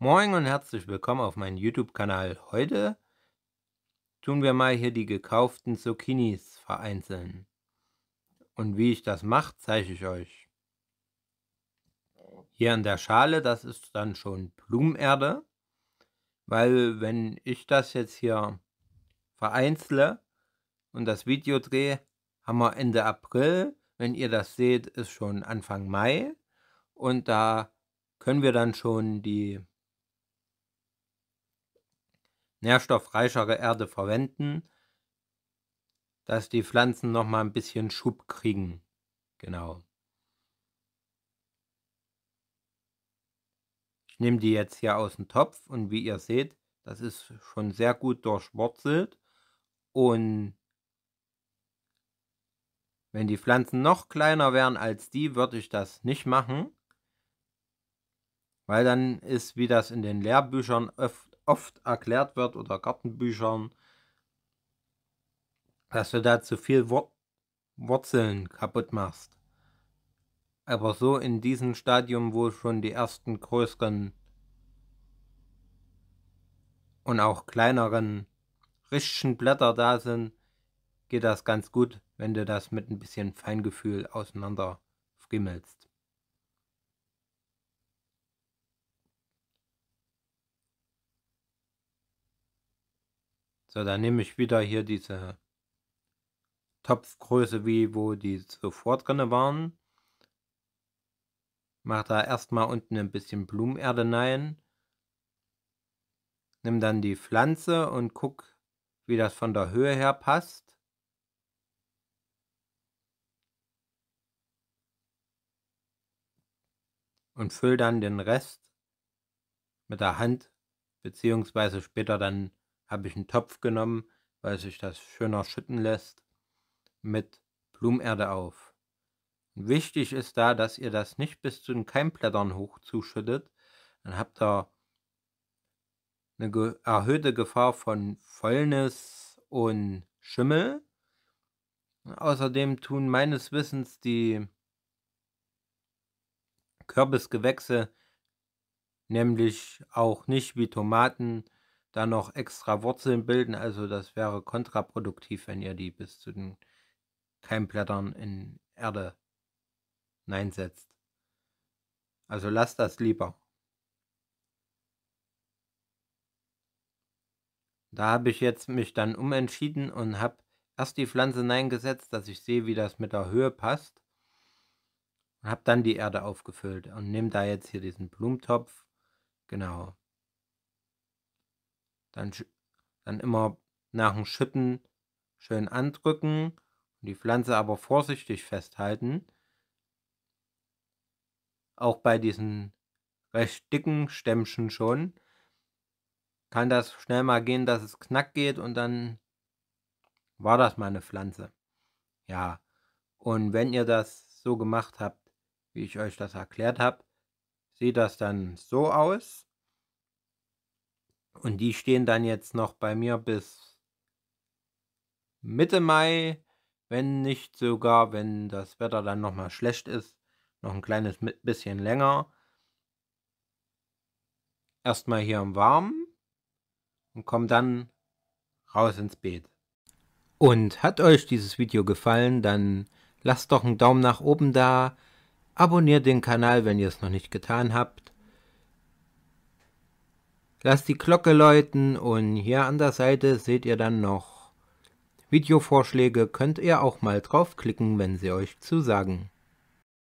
Moin und herzlich willkommen auf meinem YouTube-Kanal. Heute tun wir mal hier die gekauften Zucchinis vereinzeln. Und wie ich das mache, zeige ich euch. Hier an der Schale, das ist dann schon Blumenerde, weil wenn ich das jetzt hier vereinzle und das Video drehe, haben wir Ende April. Wenn ihr das seht, ist schon Anfang Mai und da können wir dann schon die nährstoffreichere Erde verwenden, dass die Pflanzen noch mal ein bisschen Schub kriegen. Genau. Ich nehme die jetzt hier aus dem Topf und wie ihr seht, das ist schon sehr gut durchwurzelt und wenn die Pflanzen noch kleiner wären als die, würde ich das nicht machen, weil dann ist, wie das in den Lehrbüchern öf oft erklärt wird oder Gartenbüchern, dass du da zu viel Wur Wurzeln kaputt machst. Aber so in diesem Stadium, wo schon die ersten größeren und auch kleineren richtigen Blätter da sind, geht das ganz gut, wenn du das mit ein bisschen Feingefühl auseinander frimmelst. So, dann nehme ich wieder hier diese Topfgröße, wie wo die zuvor drin waren. Mach da erstmal unten ein bisschen Blumenerde rein. Nimm dann die Pflanze und guck, wie das von der Höhe her passt. Und füll dann den Rest mit der Hand, beziehungsweise später dann habe ich einen Topf genommen, weil sich das schöner schütten lässt, mit Blumenerde auf. Wichtig ist da, dass ihr das nicht bis zu den Keimblättern hoch zuschüttet, dann habt ihr eine erhöhte Gefahr von Fäulnis und Schimmel. Außerdem tun meines Wissens die Kürbisgewächse nämlich auch nicht wie Tomaten da noch extra Wurzeln bilden. Also das wäre kontraproduktiv, wenn ihr die bis zu den Keimblättern in Erde hineinsetzt. Also lasst das lieber. Da habe ich jetzt mich dann umentschieden und habe erst die Pflanze hineingesetzt, dass ich sehe, wie das mit der Höhe passt. Und habe dann die Erde aufgefüllt und nehme da jetzt hier diesen Blumentopf. Genau. Dann, dann immer nach dem Schütten schön andrücken und die Pflanze aber vorsichtig festhalten. Auch bei diesen recht dicken Stämmchen schon kann das schnell mal gehen, dass es knack geht und dann war das mal eine Pflanze. Ja, und wenn ihr das so gemacht habt, wie ich euch das erklärt habe, sieht das dann so aus. Und die stehen dann jetzt noch bei mir bis Mitte Mai, wenn nicht sogar, wenn das Wetter dann nochmal schlecht ist, noch ein kleines bisschen länger. Erstmal hier im Warmen und komm dann raus ins Beet. Und hat euch dieses Video gefallen, dann lasst doch einen Daumen nach oben da, abonniert den Kanal, wenn ihr es noch nicht getan habt Lasst die Glocke läuten und hier an der Seite seht ihr dann noch Videovorschläge, könnt ihr auch mal draufklicken, wenn sie euch zusagen.